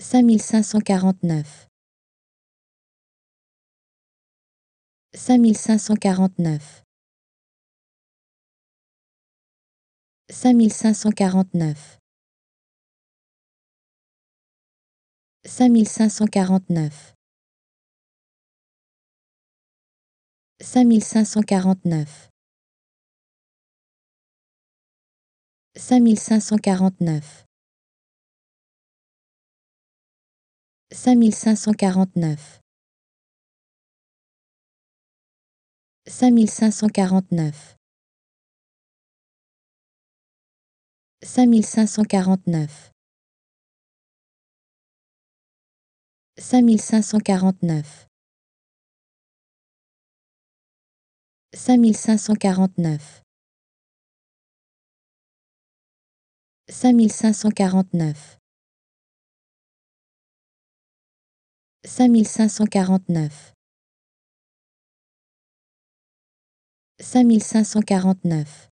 5549 5549 5549 5549 5549 5549 5549 5549 5549 5549 5549 5549 5549 5549